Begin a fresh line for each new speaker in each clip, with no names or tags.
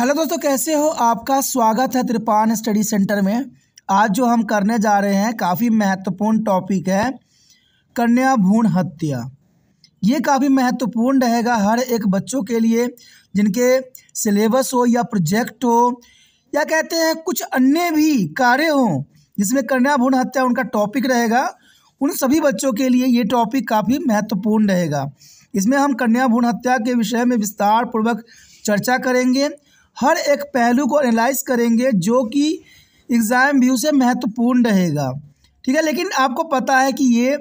hello दोस्तों कैसे हो आपका स्वागत है त्रिपान स्टडी सेंटर में आज जो हम करने जा रहे हैं काफ़ी महत्वपूर्ण टॉपिक है कन्या भ्रूण हत्या ये काफ़ी महत्वपूर्ण रहेगा हर एक बच्चों के लिए जिनके सिलेबस हो या प्रोजेक्ट हो या कहते हैं कुछ अन्य भी कार्य हों जिसमें कन्या भ्रूण हत्या उनका टॉपिक रहेगा उन सभी बच्चों के लिए ये टॉपिक काफ़ी महत्वपूर्ण रहेगा इसमें हम कन्या भ्रूण हत्या के विषय में विस्तार पूर्वक चर्चा करेंगे हर एक पहलू को एनालाइज करेंगे जो कि एग्ज़ाम व्यू से महत्वपूर्ण रहेगा ठीक है लेकिन आपको पता है कि ये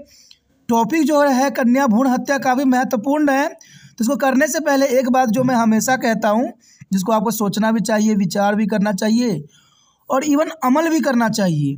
टॉपिक जो है कन्या भ्रूण हत्या काफ़ी महत्वपूर्ण है तो इसको करने से पहले एक बात जो मैं हमेशा कहता हूँ जिसको आपको सोचना भी चाहिए विचार भी करना चाहिए और इवन अमल भी करना चाहिए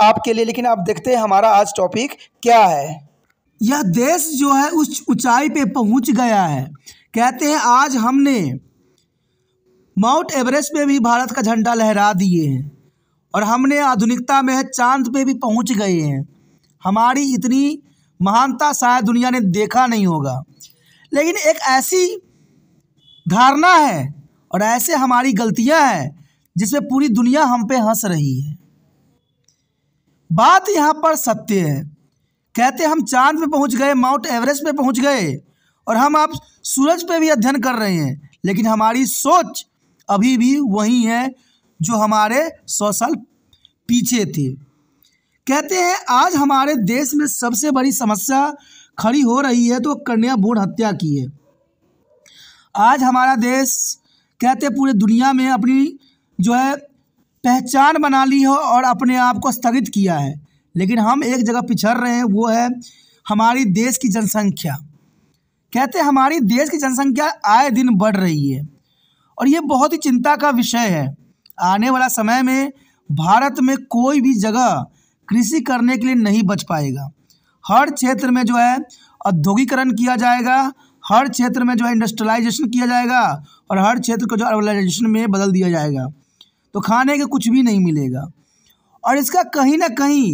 आपके लिए लेकिन आप देखते हैं हमारा आज टॉपिक क्या है यह देश जो है उस ऊंचाई पे पहुंच गया है कहते हैं आज हमने माउंट एवरेस्ट में भी भारत का झंडा लहरा दिए हैं और हमने आधुनिकता में चांद पे भी पहुंच गए हैं हमारी इतनी महानता शायद दुनिया ने देखा नहीं होगा लेकिन एक ऐसी धारणा है और ऐसे हमारी गलतियां हैं जिसमें पूरी दुनिया हम पे हंस रही है बात यहाँ पर सत्य है कहते हम चांद पे पहुँच गए माउंट एवरेस्ट पे पहुँच गए और हम आप सूरज पे भी अध्ययन कर रहे हैं लेकिन हमारी सोच अभी भी वही है जो हमारे सौ साल पीछे थी कहते हैं आज हमारे देश में सबसे बड़ी समस्या खड़ी हो रही है तो कन्या भूण हत्या की है आज हमारा देश कहते पूरे दुनिया में अपनी जो है पहचान बना ली हो और अपने आप को स्थगित किया है लेकिन हम एक जगह पिछड़ रहे हैं वो है हमारी देश की जनसंख्या कहते हैं हमारी देश की जनसंख्या आए दिन बढ़ रही है और ये बहुत ही चिंता का विषय है आने वाला समय में भारत में कोई भी जगह कृषि करने के लिए नहीं बच पाएगा हर क्षेत्र में जो है औद्योगिकरण किया जाएगा हर क्षेत्र में जो है इंडस्ट्रियलाइजेशन किया जाएगा और हर क्षेत्र को जो अर्बलाइजेशन में बदल दिया जाएगा तो खाने के कुछ भी नहीं मिलेगा और इसका कहीं ना कहीं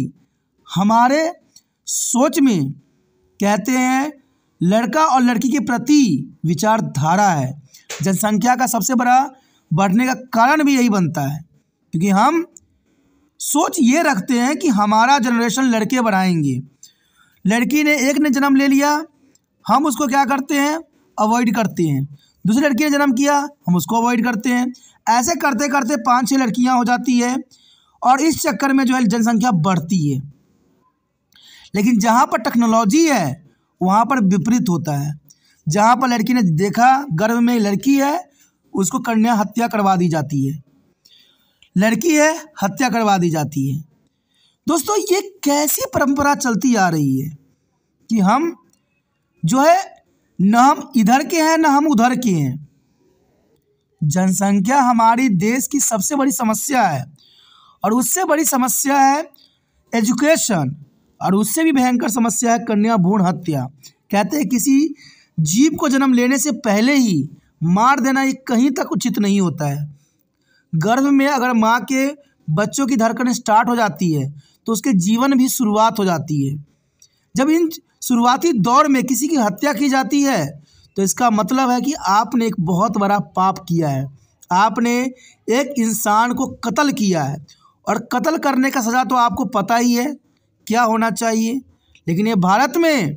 हमारे सोच में कहते हैं लड़का और लड़की के प्रति विचारधारा है जनसंख्या का सबसे बड़ा बढ़ने का कारण भी यही बनता है क्योंकि हम सोच ये रखते हैं कि हमारा जनरेशन लड़के बढ़ाएंगे लड़की ने एक ने जन्म ले लिया हम उसको क्या करते हैं अवॉइड करते हैं दूसरी लड़की ने जन्म किया हम उसको अवॉइड करते हैं ऐसे करते करते पाँच छः लड़कियाँ हो जाती है और इस चक्कर में जो है जनसंख्या बढ़ती है लेकिन जहाँ पर टेक्नोलॉजी है वहाँ पर विपरीत होता है जहाँ पर लड़की ने देखा गर्भ में लड़की है उसको कन्या हत्या करवा दी जाती है लड़की है हत्या करवा दी जाती है दोस्तों ये कैसी परंपरा चलती आ रही है कि हम जो है ना हम इधर के हैं ना हम उधर के हैं जनसंख्या हमारी देश की सबसे बड़ी समस्या है और उससे बड़ी समस्या है एजुकेशन और उससे भी भयंकर समस्या है कन्या भ्रूण हत्या कहते हैं किसी जीव को जन्म लेने से पहले ही मार देना ये कहीं तक उचित नहीं होता है गर्भ में अगर माँ के बच्चों की धड़कन स्टार्ट हो जाती है तो उसके जीवन भी शुरुआत हो जाती है जब इन शुरुआती दौर में किसी की हत्या की जाती है तो इसका मतलब है कि आपने एक बहुत बड़ा पाप किया है आपने एक इंसान को कत्ल किया है और कत्ल करने का सज़ा तो आपको पता ही है क्या होना चाहिए लेकिन ये भारत में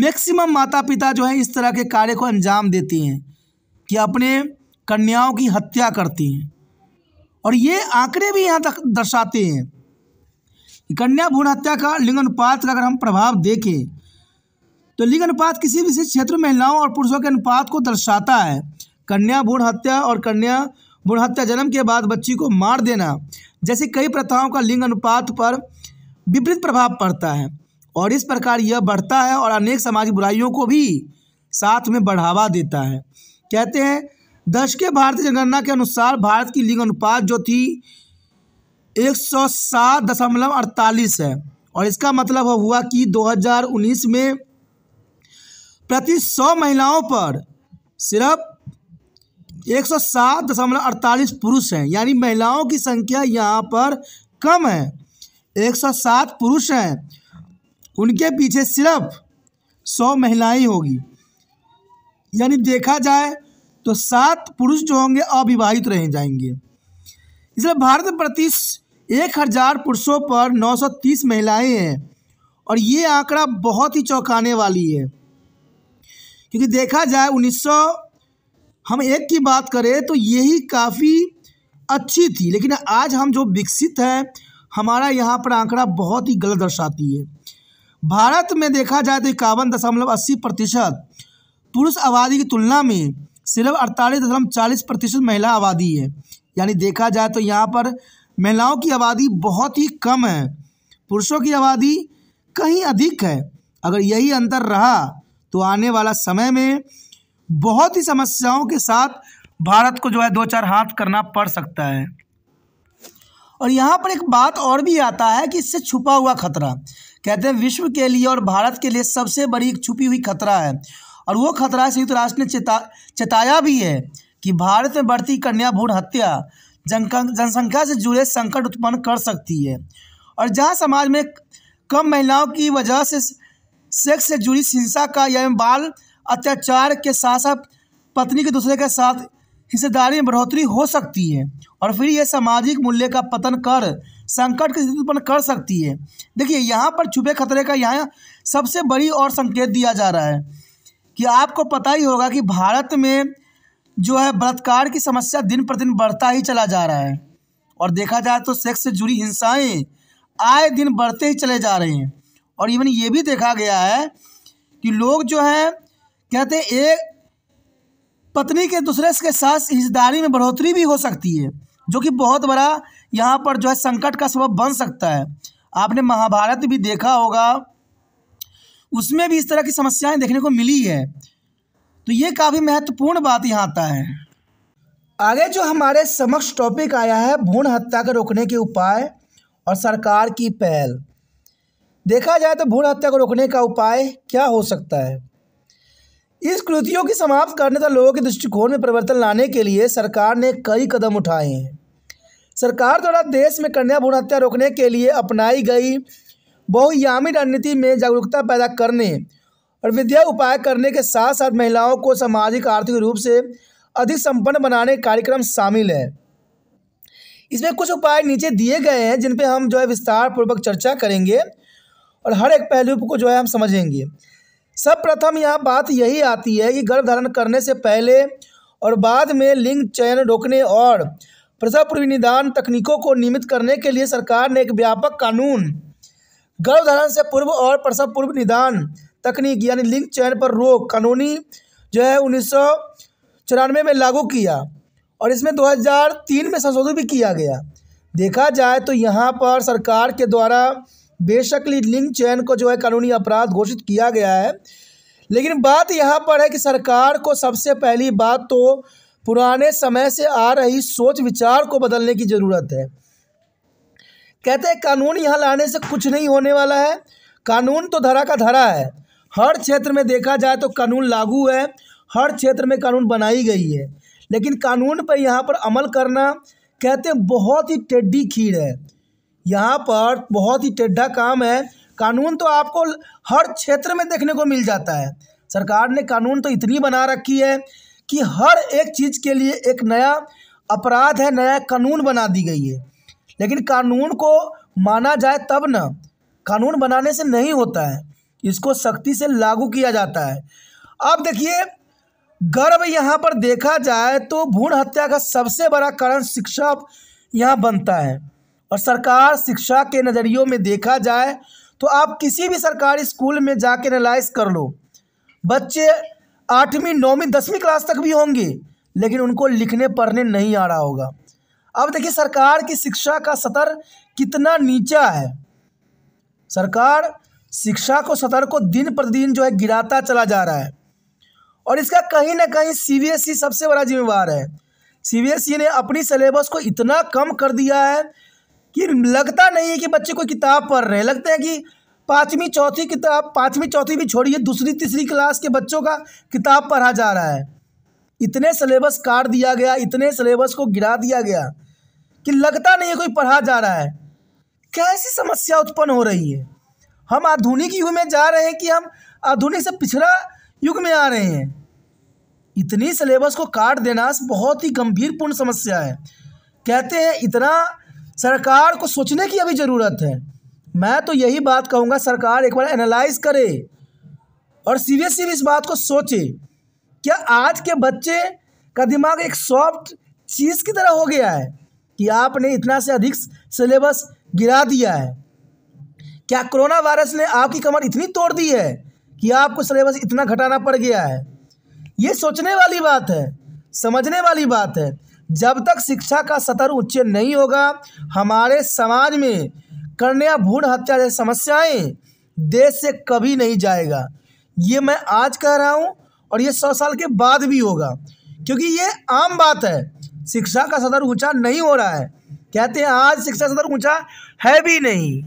मैक्सिमम माता पिता जो है इस तरह के कार्य को अंजाम देते हैं कि अपने कन्याओं की हत्या करती हैं और ये आंकड़े भी यहाँ तक दर्शाते हैं कन्या भ्रूण हत्या का लिंगनुपात का अगर हम प्रभाव देखें तो लिंग अनुपात किसी विशेष क्षेत्र में महिलाओं और पुरुषों के अनुपात को दर्शाता है कन्या भूण हत्या और कन्या भूण हत्या जन्म के बाद बच्ची को मार देना जैसे कई प्रथाओं का लिंग अनुपात पर विपरीत प्रभाव पड़ता है और इस प्रकार यह बढ़ता है और अनेक सामाजिक बुराइयों को भी साथ में बढ़ावा देता है कहते हैं दश के भारतीय जनगणना के अनुसार भारत की लिंग अनुपात जो थी एक सौ सात दशमलव अड़तालीस है और इसका मतलब हुआ कि 2019 में प्रति सौ महिलाओं पर सिर्फ एक सौ सात दशमलव अड़तालीस पुरुष हैं यानी महिलाओं की संख्या यहाँ पर कम है एक सौ सात पुरुष हैं उनके पीछे सिर्फ सौ महिलाएं होगी यानी देखा जाए तो सात पुरुष जो होंगे अविवाहित रह जाएंगे इसलिए भारत में प्रति एक हज़ार पुरुषों पर नौ सौ तीस महिलाएं हैं और ये आंकड़ा बहुत ही चौंकाने वाली है क्योंकि देखा जाए उन्नीस हम एक की बात करें तो यही काफ़ी अच्छी थी लेकिन आज हम जो विकसित हैं हमारा यहाँ पर आंकड़ा बहुत ही गलत दर्शाती है भारत में देखा जाए तो इक्यावन दशमलव अस्सी प्रतिशत पुरुष आबादी की तुलना में सिर्फ अड़तालीस दशमलव चालीस प्रतिशत महिला आबादी है यानी देखा जाए तो यहाँ पर महिलाओं की आबादी बहुत ही कम है पुरुषों की आबादी कहीं अधिक है अगर यही अंतर रहा तो आने वाला समय में बहुत ही समस्याओं के साथ भारत को जो है दो चार हाथ करना पड़ सकता है और यहाँ पर एक बात और भी आता है कि इससे छुपा हुआ खतरा कहते हैं विश्व के लिए और भारत के लिए सबसे बड़ी एक छुपी हुई खतरा है और वो खतरा संयुक्त राष्ट्र ने चेता चेताया भी है कि भारत में बढ़ती कन्या भूण हत्या जनसंख्या से जुड़े संकट उत्पन्न कर सकती है और जहाँ समाज में कम महिलाओं की वजह से सेक्स से जुड़ी हिंसा का या बाल अत्याचार के साथ साथ पत्नी के दूसरे के साथ हिस्सेदारी में बढ़ोतरी हो सकती है और फिर यह सामाजिक मूल्य का पतन कर संकट की स्थिति उत्पन्न कर सकती है देखिए यहाँ पर छुपे खतरे का यहाँ सबसे बड़ी और संकेत दिया जा रहा है कि आपको पता ही होगा कि भारत में जो है बलात्कार की समस्या दिन प्रतिदिन बढ़ता ही चला जा रहा है और देखा जाए तो सेक्स से जुड़ी हिंसाएं आए दिन बढ़ते ही चले जा रहे हैं और इवन ये भी देखा गया है कि लोग जो है कहते हैं एक पत्नी के दूसरे के साथ हिस्सेदारी में बढ़ोतरी भी हो सकती है जो कि बहुत बड़ा यहाँ पर जो है संकट का सबब बन सकता है आपने महाभारत भी देखा होगा उसमें भी इस तरह की समस्याएं देखने को मिली है तो ये काफ़ी महत्वपूर्ण बात यहाँ आता है आगे जो हमारे समक्ष टॉपिक आया है भ्रूण हत्या को रोकने के उपाय और सरकार की पहल देखा जाए तो भ्रूण हत्या को रोकने का उपाय क्या हो सकता है इस कृतियों की समाप्त करने तथा लोगों के दृष्टिकोण में परिवर्तन लाने के लिए सरकार ने कई कदम उठाए हैं सरकार द्वारा देश में कन्या भ्रूण हत्या रोकने के लिए अपनाई गई बहुयामी रणनीति में जागरूकता पैदा करने और विद्या उपाय करने के साथ साथ महिलाओं को सामाजिक आर्थिक रूप से अधिक संपन्न बनाने कार्यक्रम शामिल है इसमें कुछ उपाय नीचे दिए गए हैं जिन पर हम जो है विस्तार पूर्वक चर्चा करेंगे और हर एक पहलू को जो है हम समझेंगे सर्वप्रथम यहाँ बात यही आती है कि गर्भधारण करने से पहले और बाद में लिंग चयन रोकने और प्रसव पूर्वी निदान तकनीकों को नियमित करने के लिए सरकार ने एक व्यापक कानून गर्भधारण से पूर्व और प्रसव पूर्व निदान तकनीक यानी लिंग चयन पर रोक कानूनी जो है उन्नीस चौरानवे में लागू किया और इसमें 2003 में संशोधन भी किया गया देखा जाए तो यहाँ पर सरकार के द्वारा बेशकली लिंग चयन को जो है कानूनी अपराध घोषित किया गया है लेकिन बात यहाँ पर है कि सरकार को सबसे पहली बात तो पुराने समय से आ रही सोच विचार को बदलने की ज़रूरत है कहते हैं कानून यहाँ लाने से कुछ नहीं होने वाला है कानून तो धरा का धरा है हर क्षेत्र में देखा जाए तो कानून लागू है हर क्षेत्र में कानून बनाई गई है लेकिन कानून पर यहाँ पर अमल करना कहते हैं बहुत ही टेड्डी खीर है यहाँ पर बहुत ही टेढ़ा काम है कानून तो आपको हर क्षेत्र में देखने को मिल जाता है सरकार ने कानून तो इतनी बना रखी है कि हर एक चीज़ के लिए एक नया अपराध है नया कानून बना दी गई है लेकिन कानून को माना जाए तब ना कानून बनाने से नहीं होता है इसको सख्ती से लागू किया जाता है अब देखिए गर्व यहाँ पर देखा जाए तो भूण हत्या का सबसे बड़ा कारण शिक्षा यहाँ बनता है और सरकार शिक्षा के नज़रियों में देखा जाए तो आप किसी भी सरकारी स्कूल में जाके एनालाइज कर लो बच्चे आठवीं नौवीं दसवीं क्लास तक भी होंगे लेकिन उनको लिखने पढ़ने नहीं आ रहा होगा अब देखिए सरकार की शिक्षा का सतर कितना नीचा है सरकार शिक्षा को सतर को दिन प्रतिदिन जो है गिराता चला जा रहा है और इसका कहीं ना कहीं सीबीएसई e सबसे बड़ा जिम्मेवार है सीबीएसई e ने अपनी सिलेबस को इतना कम कर दिया है कि लगता नहीं है कि बच्चे कोई किताब पढ़ रहे हैं लगते हैं कि पाँचवीं चौथी किताब पाँचवीं चौथी भी छोड़िए दूसरी तीसरी क्लास के बच्चों का किताब पढ़ा जा रहा है इतने सिलेबस काट दिया गया इतने सिलेबस को गिरा दिया गया कि लगता नहीं है कोई पढ़ा जा रहा है कैसी समस्या उत्पन्न हो रही है हम आधुनिक युग में जा रहे हैं कि हम आधुनिक से पिछड़ा युग में आ रहे हैं इतनी सिलेबस को काट देना बहुत ही गंभीरपूर्ण समस्या है कहते हैं इतना सरकार को सोचने की अभी ज़रूरत है मैं तो यही बात कहूँगा सरकार एक बार एनालाइज करे और भी इस बात को सोचे क्या आज के बच्चे का दिमाग एक सॉफ्ट चीज़ की तरह हो गया है कि आपने इतना से अधिक सिलेबस गिरा दिया है क्या कोरोना वायरस ने आपकी कमर इतनी तोड़ दी है कि आपको सिलेबस इतना घटाना पड़ गया है ये सोचने वाली बात है समझने वाली बात है जब तक शिक्षा का स्तर उच्च नहीं होगा हमारे समाज में कन्या भूण हत्या जैसी समस्याएं देश से कभी नहीं जाएगा ये मैं आज कह रहा हूँ और ये सौ साल के बाद भी होगा क्योंकि ये आम बात है शिक्षा का सदर ऊंचा नहीं हो रहा है कहते हैं आज शिक्षा सदर ऊंचा है भी नहीं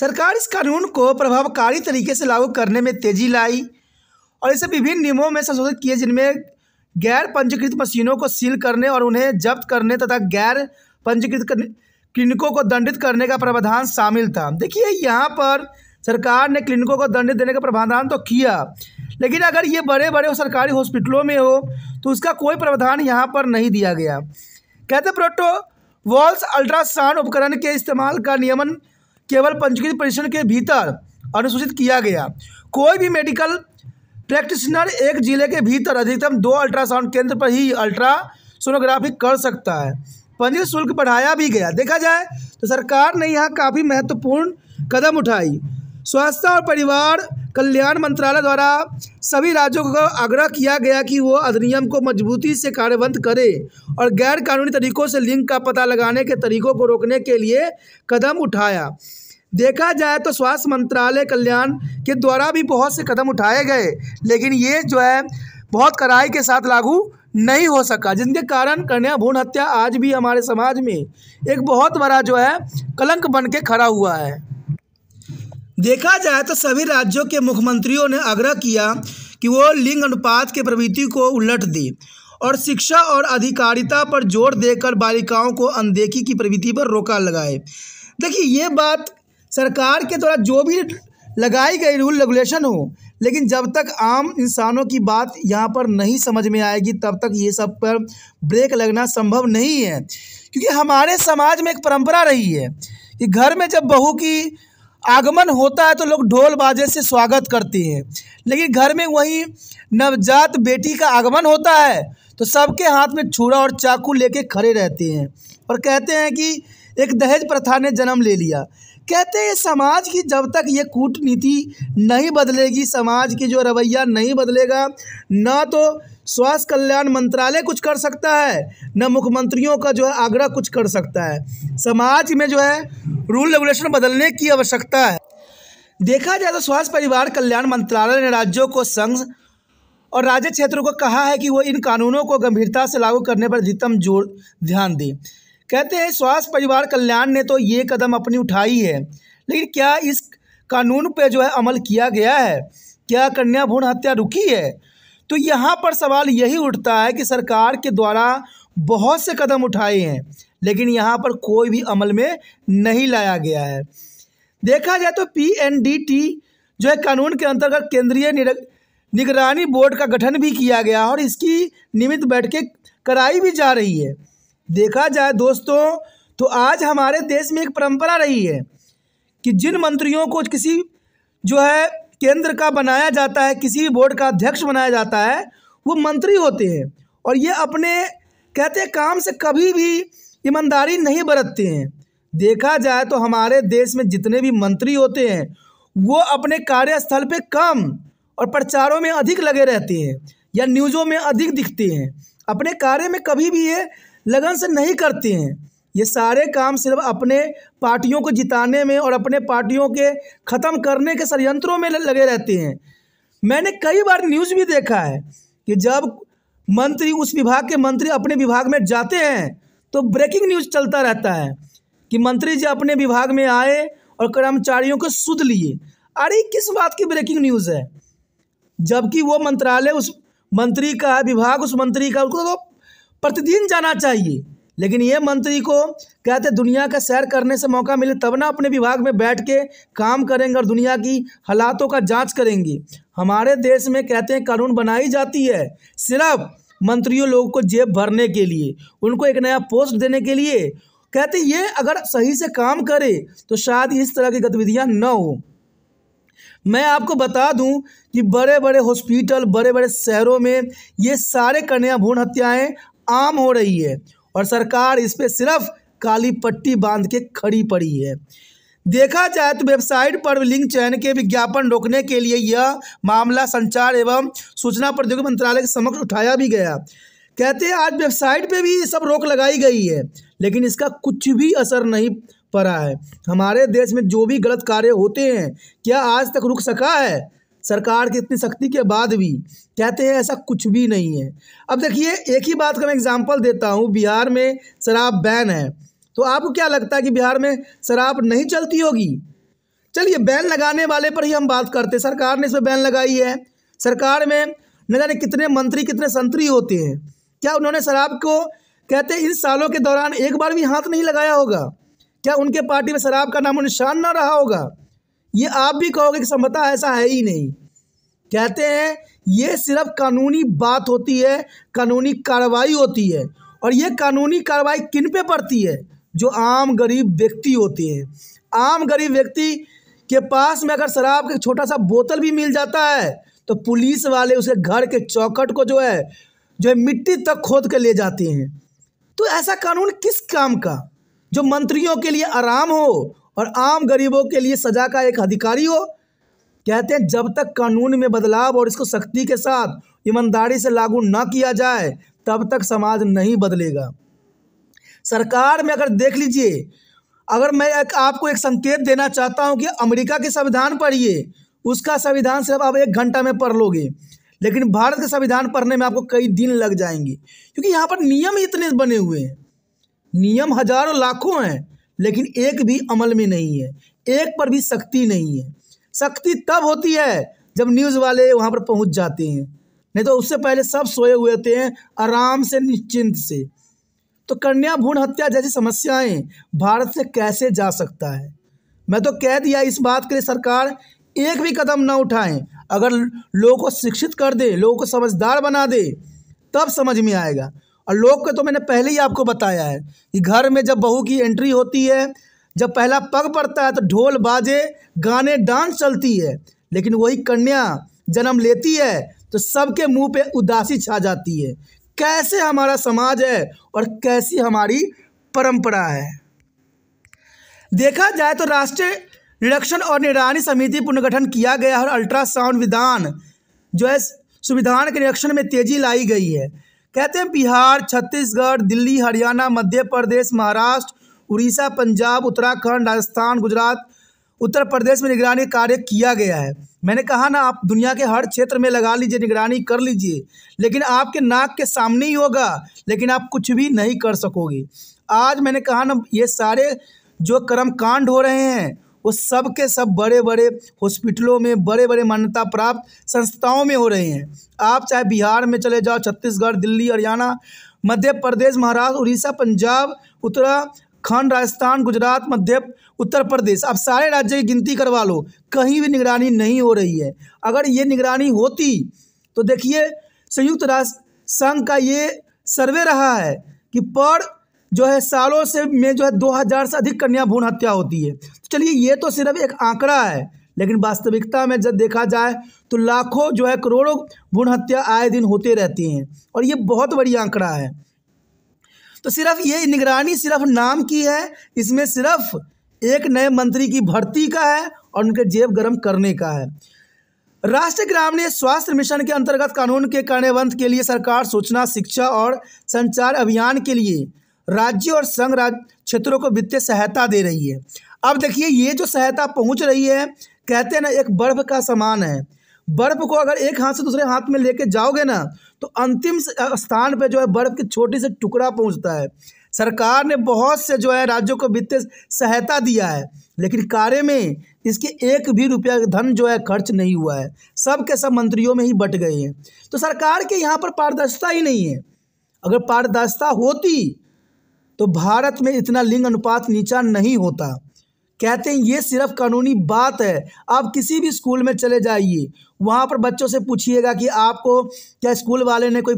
सरकार इस कानून को प्रभावकारी तरीके से लागू करने में तेजी लाई और इसे विभिन्न नियमों में संशोधित किए जिनमें गैर पंजीकृत मशीनों को सील करने और उन्हें जब्त करने तथा गैर पंजीकृत क्लिनिकों को दंडित करने का प्रावधान शामिल था देखिए यहाँ पर सरकार ने क्लिनिकों को दंडित देने का प्रावधान तो किया लेकिन अगर ये बड़े बड़े सरकारी हॉस्पिटलों में हो तो उसका कोई प्रावधान यहाँ पर नहीं दिया गया कहते प्रोटो वॉल्स अल्ट्रासाउंड उपकरण के इस्तेमाल का नियमन केवल पंजीकृत परीक्षण के भीतर अनुसूचित किया गया कोई भी मेडिकल प्रैक्टिशनर एक जिले के भीतर अधिकतम दो अल्ट्रासाउंड केंद्र पर ही अल्ट्रा सोनोग्राफी कर सकता है पंजीकृत शुल्क बढ़ाया भी गया देखा जाए तो सरकार ने यहाँ काफ़ी महत्वपूर्ण कदम उठाई स्वास्थ्य और परिवार कल्याण मंत्रालय द्वारा सभी राज्यों को आग्रह किया गया कि वो अधिनियम को मजबूती से कार्यबंद करे और गैर कानूनी तरीकों से लिंग का पता लगाने के तरीकों को रोकने के लिए कदम उठाया देखा जाए तो स्वास्थ्य मंत्रालय कल्याण के द्वारा भी बहुत से कदम उठाए गए लेकिन ये जो है बहुत कड़ाई के साथ लागू नहीं हो सका जिनके कारण कन्या भ्रूण हत्या आज भी हमारे समाज में एक बहुत बड़ा जो है कलंक बन के खड़ा हुआ है देखा जाए तो सभी राज्यों के मुख्यमंत्रियों ने आग्रह किया कि वो लिंग अनुपात के प्रवृत्ति को उलट दें और शिक्षा और अधिकारिता पर जोर देकर बालिकाओं को अनदेखी की प्रवृत्ति पर रोका लगाए देखिए ये बात सरकार के द्वारा जो भी लगाई गई रूल रेगुलेशन हो लेकिन जब तक आम इंसानों की बात यहाँ पर नहीं समझ में आएगी तब तक ये सब पर ब्रेक लगना संभव नहीं है क्योंकि हमारे समाज में एक परंपरा रही है कि घर में जब बहू की आगमन होता है तो लोग ढोल बाजे से स्वागत करते हैं लेकिन घर में वहीं नवजात बेटी का आगमन होता है तो सबके हाथ में छुरा और चाकू लेके खड़े रहते हैं और कहते हैं कि एक दहेज प्रथा ने जन्म ले लिया कहते हैं समाज की जब तक ये कूटनीति नहीं बदलेगी समाज की जो रवैया नहीं बदलेगा ना तो स्वास्थ्य कल्याण मंत्रालय कुछ कर सकता है न मुख्यमंत्रियों का जो है आग्रह कुछ कर सकता है समाज में जो है रूल रेगुलेशन बदलने की आवश्यकता है देखा जाए तो स्वास्थ्य परिवार कल्याण मंत्रालय ने राज्यों को संघ और राज्य क्षेत्रों को कहा है कि वो इन कानूनों को गंभीरता से लागू करने पर अधिकतम जोर ध्यान दें कहते हैं स्वास्थ्य परिवार कल्याण ने तो ये कदम अपनी उठाई है लेकिन क्या इस कानून पर जो है अमल किया गया है क्या कन्या भ्रूण हत्या रुकी है तो यहाँ पर सवाल यही उठता है कि सरकार के द्वारा बहुत से कदम उठाए हैं लेकिन यहाँ पर कोई भी अमल में नहीं लाया गया है देखा जाए तो पी एन डी टी जो है कानून के अंतर्गत केंद्रीय निगरानी बोर्ड का गठन भी किया गया और इसकी नियमित बैठकें कराई भी जा रही है देखा जाए दोस्तों तो आज हमारे देश में एक परंपरा रही है कि जिन मंत्रियों को किसी जो है केंद्र का बनाया जाता है किसी भी बोर्ड का अध्यक्ष बनाया जाता है वो मंत्री होते हैं और ये अपने कहते काम से कभी भी ईमानदारी नहीं बरतते हैं देखा जाए तो हमारे देश में जितने भी मंत्री होते हैं वो अपने कार्यस्थल पे कम और प्रचारों में अधिक लगे रहते हैं या न्यूज़ों में अधिक दिखते हैं अपने कार्य में कभी भी ये लगन से नहीं करते हैं ये सारे काम सिर्फ अपने पार्टियों को जिताने में और अपने पार्टियों के ख़त्म करने के षडयंत्रों में लगे रहते हैं मैंने कई बार न्यूज़ भी देखा है कि जब मंत्री उस विभाग के मंत्री अपने विभाग में जाते हैं तो ब्रेकिंग न्यूज़ चलता रहता है कि मंत्री जी अपने विभाग में आए और कर्मचारियों को सुध लिए अरे किस बात की ब्रेकिंग न्यूज़ है जबकि वो मंत्रालय उस मंत्री का विभाग उस मंत्री का उसको तो प्रतिदिन जाना चाहिए लेकिन ये मंत्री को कहते दुनिया का सैर करने से मौका मिले तब ना अपने विभाग में बैठ के काम करेंगे और दुनिया की हालातों का जांच करेंगे हमारे देश में कहते हैं कानून बनाई जाती है सिर्फ मंत्रियों लोगों को जेब भरने के लिए उनको एक नया पोस्ट देने के लिए कहते ये अगर सही से काम करे तो शायद इस तरह की गतिविधियाँ न हो मैं आपको बता दूं कि बड़े बड़े हॉस्पिटल बड़े बड़े शहरों में ये सारे कन्या भ्रूण हत्याएं आम हो रही है और सरकार इस पर सिर्फ काली पट्टी बांध के खड़ी पड़ी है देखा जाए तो वेबसाइट पर लिंक चयन के विज्ञापन रोकने के लिए यह मामला संचार एवं सूचना प्रौद्योगिकी मंत्रालय के समक्ष उठाया भी गया कहते हैं आज वेबसाइट पे भी ये सब रोक लगाई गई है लेकिन इसका कुछ भी असर नहीं पड़ा है हमारे देश में जो भी गलत कार्य होते हैं क्या आज तक रुक सका है सरकार की इतनी सख्ती के बाद भी कहते हैं ऐसा कुछ भी नहीं है अब देखिए एक ही बात का मैं एग्जाम्पल देता हूँ बिहार में शराब बैन है तो आपको क्या लगता है कि बिहार में शराब नहीं चलती होगी चलिए बैन लगाने वाले पर ही हम बात करते हैं सरकार ने इस पर बैन लगाई है सरकार में न जाने कितने मंत्री कितने संतरी होते हैं क्या उन्होंने शराब को कहते इन सालों के दौरान एक बार भी हाथ नहीं लगाया होगा क्या उनके पार्टी में शराब का नामो निशान ना रहा होगा ये आप भी कहोगे कि समता ऐसा है ही नहीं कहते हैं ये सिर्फ कानूनी बात होती है कानूनी कार्रवाई होती है और ये कानूनी कार्रवाई किन पे पड़ती है जो आम गरीब व्यक्ति होते हैं आम गरीब व्यक्ति के पास में अगर शराब का छोटा सा बोतल भी मिल जाता है तो पुलिस वाले उसे घर के चौखट को जो है जो है मिट्टी तक खोद के ले जाते हैं तो ऐसा कानून किस काम का जो मंत्रियों के लिए आराम हो और आम गरीबों के लिए सजा का एक अधिकारी हो कहते हैं जब तक कानून में बदलाव और इसको सख्ती के साथ ईमानदारी से लागू ना किया जाए तब तक समाज नहीं बदलेगा सरकार में अगर देख लीजिए अगर मैं एक आपको एक संकेत देना चाहता हूँ कि अमेरिका के संविधान पढ़िए उसका संविधान सिर्फ आप एक घंटा में पढ़ लोगे लेकिन भारत के संविधान पढ़ने में आपको कई दिन लग जाएंगे क्योंकि यहाँ पर नियम ही इतने बने हुए हैं नियम हजारों लाखों हैं लेकिन एक भी अमल में नहीं है एक पर भी सख्ती नहीं है सख्ती तब होती है जब न्यूज़ वाले वहाँ पर पहुँच जाते हैं नहीं तो उससे पहले सब सोए हुए होते हैं आराम से निश्चिंत से तो कन्या भ्रूण हत्या जैसी समस्याएं भारत से कैसे जा सकता है मैं तो कह दिया इस बात के लिए सरकार एक भी कदम ना उठाएं अगर लोगों को शिक्षित कर दे लोगों को समझदार बना दे तब समझ में आएगा और लोग का तो मैंने पहले ही आपको बताया है कि घर में जब बहू की एंट्री होती है जब पहला पग पड़ता है तो ढोल बाजे गाने डांस चलती है लेकिन वही कन्या जन्म लेती है तो सबके मुंह पे उदासी छा जाती है कैसे हमारा समाज है और कैसी हमारी परंपरा है देखा जाए तो राष्ट्रीय निरीक्षण और निगरानी समिति पुनर्गठन किया गया और अल्ट्रासाउंड विधान जो है सुविधान के निरीक्षण में तेजी लाई गई है कहते हैं बिहार छत्तीसगढ़ दिल्ली हरियाणा मध्य प्रदेश महाराष्ट्र उड़ीसा पंजाब उत्तराखंड राजस्थान गुजरात उत्तर प्रदेश में निगरानी कार्य किया गया है मैंने कहा ना आप दुनिया के हर क्षेत्र में लगा लीजिए निगरानी कर लीजिए लेकिन आपके नाक के सामने ही होगा लेकिन आप कुछ भी नहीं कर सकोगे आज मैंने कहा ना ये सारे जो कर्म कांड हो रहे हैं वो सब के सब बड़े बड़े हॉस्पिटलों में बड़े बड़े मान्यता प्राप्त संस्थाओं में हो रहे हैं आप चाहे बिहार में चले जाओ छत्तीसगढ़ दिल्ली हरियाणा मध्य प्रदेश महाराष्ट्र उड़ीसा पंजाब उत्तराखंड राजस्थान गुजरात मध्य उत्तर प्रदेश आप सारे राज्य की गिनती करवा लो कहीं भी निगरानी नहीं हो रही है अगर ये निगरानी होती तो देखिए संयुक्त राष्ट्र संघ का ये सर्वे रहा है कि पर जो है सालों से में जो है 2000 से अधिक कन्या भ्रूण हत्या होती है तो चलिए ये तो सिर्फ एक आंकड़ा है लेकिन वास्तविकता में जब देखा जाए तो लाखों जो है करोड़ों भ्रूण हत्या आए दिन होते रहती हैं और ये बहुत बड़ी आंकड़ा है तो सिर्फ ये निगरानी सिर्फ नाम की है इसमें सिर्फ एक नए मंत्री की भर्ती का है और उनके जेब गर्म करने का है राष्ट्रीय ग्रामीण स्वास्थ्य मिशन के अंतर्गत कानून के कार्यान्वयन के लिए सरकार सूचना शिक्षा और संचार अभियान के लिए राज्य और संघ राज्य क्षेत्रों को वित्तीय सहायता दे रही है अब देखिए ये जो सहायता पहुंच रही है कहते हैं ना एक बर्फ का समान है बर्फ को अगर एक हाथ से दूसरे हाथ में लेके जाओगे ना तो अंतिम स्थान पे जो है बर्फ की छोटी से टुकड़ा पहुंचता है सरकार ने बहुत से जो है राज्यों को वित्तीय सहायता दिया है लेकिन कार्य में इसके एक भी रुपया धन जो है खर्च नहीं हुआ है सब के सब मंत्रियों में ही बट गए हैं तो सरकार के यहाँ पर पारदर्शिता ही नहीं है अगर पारदर्शिता होती तो भारत में इतना लिंग अनुपात नीचा नहीं होता कहते हैं ये सिर्फ कानूनी बात है आप किसी भी स्कूल में चले जाइए वहाँ पर बच्चों से पूछिएगा कि आपको क्या स्कूल वाले ने कोई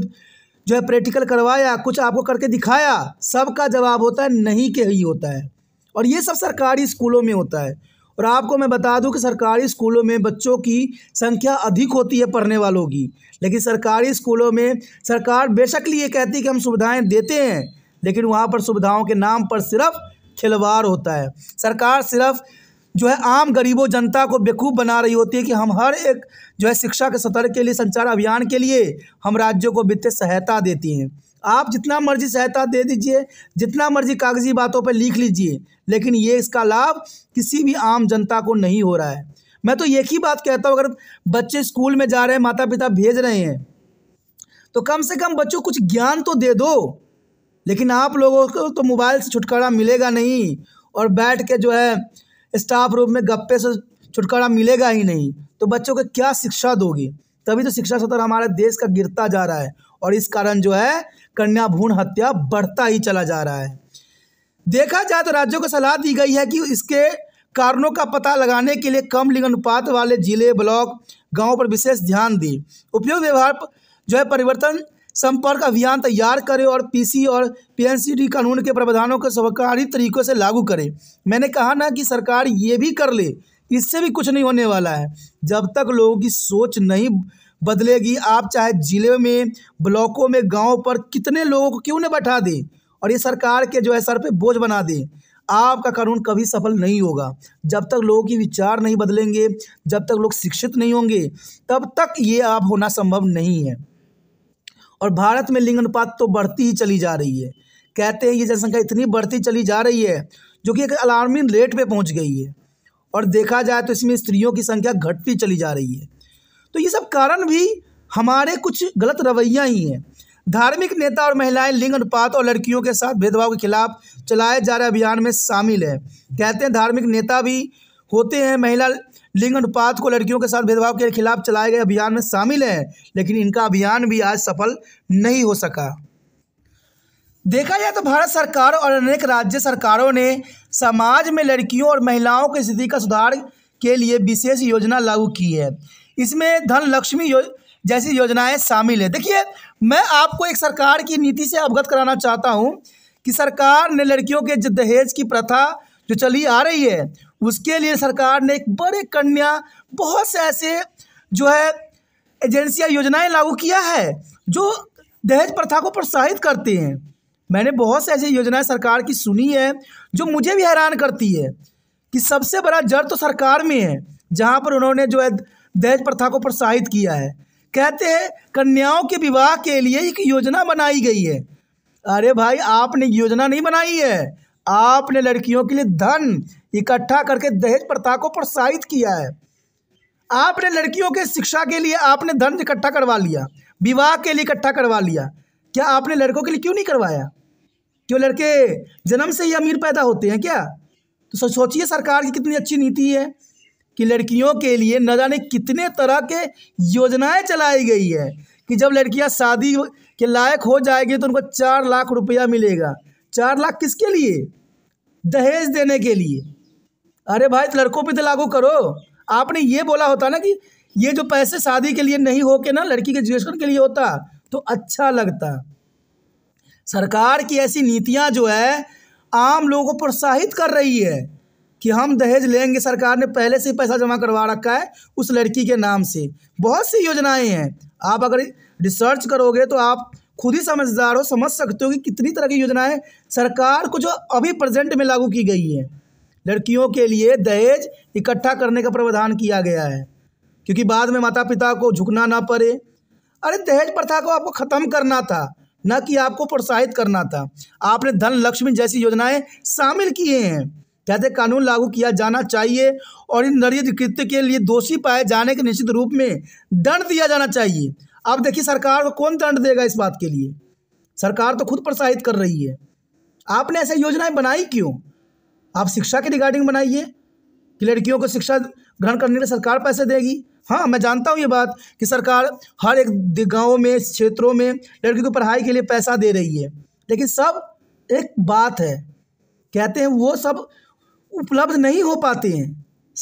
जो है प्रैक्टिकल करवाया कुछ आपको करके दिखाया सबका जवाब होता है नहीं के ही होता है और ये सब सरकारी स्कूलों में होता है और आपको मैं बता दूं कि सरकारी स्कूलों में बच्चों की संख्या अधिक होती है पढ़ने वालों की लेकिन सरकारी स्कूलों में सरकार बेशक लिए कहती है कि हम सुविधाएं देते हैं लेकिन वहाँ पर सुविधाओं के नाम पर सिर्फ खिलवाड़ होता है सरकार सिर्फ जो है आम गरीबों जनता को बेकूफ़ बना रही होती है कि हम हर एक जो है शिक्षा के सतर के लिए संचार अभियान के लिए हम राज्यों को वित्तीय सहायता देती हैं आप जितना मर्जी सहायता दे दीजिए जितना मर्जी कागजी बातों पर लिख लीजिए लेकिन ये इसका लाभ किसी भी आम जनता को नहीं हो रहा है मैं तो एक ही बात कहता हूँ अगर बच्चे स्कूल में जा रहे हैं माता पिता भेज रहे हैं तो कम से कम बच्चों कुछ ज्ञान तो दे दो लेकिन आप लोगों को तो मोबाइल से छुटकारा मिलेगा नहीं और बैठ के जो है स्टाफ रूम में गप्पे से छुटकारा मिलेगा ही नहीं तो बच्चों को क्या शिक्षा दोगी तभी तो शिक्षा सत्र हमारे देश का गिरता जा रहा है और इस कारण जो है कन्या भ्रूण हत्या बढ़ता ही चला जा रहा है देखा जाए तो राज्यों को सलाह दी गई है कि इसके कारणों का पता लगाने के लिए कम लिंग अनुपात वाले जिले ब्लॉक गाँव पर विशेष ध्यान दी उपयोग व्यवहार जो है परिवर्तन संपर्क अभियान तैयार करें और पीसी और पीएनसीडी कानून के प्रावधानों को सरकारी तरीक़ों से लागू करें मैंने कहा ना कि सरकार ये भी कर ले इससे भी कुछ नहीं होने वाला है जब तक लोगों की सोच नहीं बदलेगी आप चाहे जिले में ब्लॉकों में गाँव पर कितने लोगों को क्यों न बैठा दें और ये सरकार के जो है सर पर बोझ बना दें आपका कानून कभी सफल नहीं होगा जब तक लोगों की विचार नहीं बदलेंगे जब तक लोग शिक्षित नहीं होंगे तब तक ये आप होना संभव नहीं है और भारत में लिंग अनुपात तो बढ़ती ही चली जा रही है कहते हैं ये जनसंख्या इतनी बढ़ती चली जा रही है जो कि एक अलार्मिंग रेट पे पहुंच गई है और देखा जाए तो इसमें स्त्रियों की संख्या घटती चली जा रही है तो ये सब कारण भी हमारे कुछ गलत रवैया ही हैं धार्मिक नेता और महिलाएं लिंग अनुपात और लड़कियों के साथ भेदभाव के खिलाफ चलाए जा रहे अभियान में शामिल है कहते हैं धार्मिक नेता भी होते हैं महिला लिंग अनुपात को लड़कियों के साथ भेदभाव के खिलाफ चलाए गए अभियान में शामिल हैं लेकिन इनका अभियान भी आज सफल नहीं हो सका देखा जाए तो भारत सरकार और अनेक राज्य सरकारों ने समाज में लड़कियों और महिलाओं की स्थिति का सुधार के लिए विशेष योजना लागू की है इसमें धन लक्ष्मी यो, जैसी योजनाएं शामिल है देखिए मैं आपको एक सरकार की नीति से अवगत कराना चाहता हूँ कि सरकार ने लड़कियों के दहेज की प्रथा जो चली आ रही है उसके लिए सरकार ने एक बड़े कन्या बहुत से ऐसे जो है एजेंसियाँ योजनाएं लागू किया है जो दहेज प्रथा को प्रोत्साहित करते हैं मैंने बहुत से ऐसी योजनाएं सरकार की सुनी है जो मुझे भी हैरान करती है कि सबसे बड़ा जड़ तो सरकार में है जहाँ पर उन्होंने जो है दहेज प्रथा को प्रोत्साहित किया है कहते हैं कन्याओं के विवाह के लिए एक योजना बनाई गई है अरे भाई आपने योजना नहीं बनाई है आपने लड़कियों के लिए धन इकट्ठा करके दहेज प्रथा को प्रोत्साहित किया है आपने लड़कियों के शिक्षा के लिए आपने धन इकट्ठा करवा लिया विवाह के लिए इकट्ठा करवा लिया क्या आपने लड़कों के लिए क्यों नहीं करवाया क्यों लड़के जन्म से ही अमीर पैदा होते हैं क्या तो सोचिए सरकार की कितनी अच्छी नीति है कि लड़कियों के लिए न जाने कितने तरह के योजनाएं चलाई गई है कि जब लड़कियां शादी के लायक हो जाएगी तो उनको चार लाख रुपया मिलेगा चार लाख किसके लिए दहेज देने के लिए अरे भाई लड़कों पे तो लागू करो आपने ये बोला होता ना कि ये जो पैसे शादी के लिए नहीं हो के ना लड़की के एजुकेशन के लिए होता तो अच्छा लगता सरकार की ऐसी नीतियाँ जो है आम लोगों को प्रोत्साहित कर रही है कि हम दहेज लेंगे सरकार ने पहले से पैसा जमा करवा रखा है उस लड़की के नाम से बहुत सी योजनाएं हैं आप अगर रिसर्च करोगे तो आप खुद ही समझदार हो समझ सकते हो कि कितनी तरह की योजनाएं सरकार को जो अभी प्रेजेंट में लागू की गई है लड़कियों के लिए दहेज इकट्ठा करने का प्रावधान किया गया है क्योंकि बाद में माता पिता को झुकना ना पड़े अरे दहेज प्रथा को आपको ख़त्म करना था न कि आपको प्रोत्साहित करना था आपने धन लक्ष्मी जैसी योजनाएं शामिल किए हैं कहते कानून लागू किया जाना चाहिए और इन नरियत कृत्य के लिए दोषी पाए जाने के निश्चित रूप में दंड दिया जाना चाहिए अब देखिए सरकार को कौन दंड देगा इस बात के लिए सरकार तो खुद प्रोत्साहित कर रही है आपने ऐसे योजनाएं बनाई क्यों आप शिक्षा के रिगार्डिंग बनाइए कि लड़कियों को शिक्षा ग्रहण करने के लिए सरकार पैसे देगी हाँ मैं जानता हूँ ये बात कि सरकार हर एक गाँव में क्षेत्रों में लड़की को पढ़ाई के लिए पैसा दे रही है लेकिन सब एक बात है कहते हैं वो सब उपलब्ध नहीं हो पाते हैं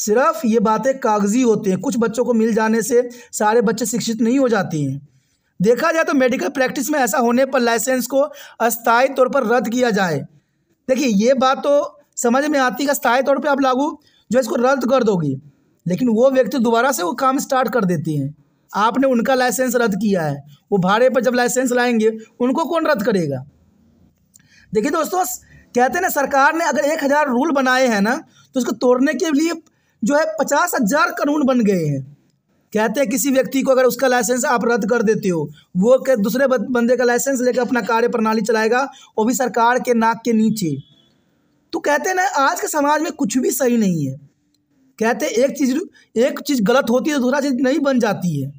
सिर्फ ये बातें कागजी होती हैं कुछ बच्चों को मिल जाने से सारे बच्चे शिक्षित नहीं हो जाती हैं देखा जाए तो मेडिकल प्रैक्टिस में ऐसा होने पर लाइसेंस को अस्थायी तौर पर रद्द किया जाए देखिए ये बात तो समझ में आती है अस्थायी तौर पर आप लागू जो इसको रद्द कर दोगी लेकिन वो व्यक्ति दोबारा से वो काम स्टार्ट कर देती हैं आपने उनका लाइसेंस रद्द किया है वो भाड़े पर जब लाइसेंस लाएंगे उनको कौन रद्द करेगा देखिए दोस्तों कहते हैं ना सरकार ने अगर एक हज़ार रूल बनाए हैं ना तो उसको तोड़ने के लिए जो है पचास हजार कानून बन गए हैं कहते हैं किसी व्यक्ति को अगर उसका लाइसेंस आप रद्द कर देते हो वो दूसरे बंदे का लाइसेंस लेकर अपना कार्य प्रणाली चलाएगा वो भी सरकार के नाक के नीचे तो कहते हैं ना आज के समाज में कुछ भी सही नहीं है कहते हैं एक चीज़ एक चीज़ गलत होती है तो दूसरा चीज़ नहीं बन जाती है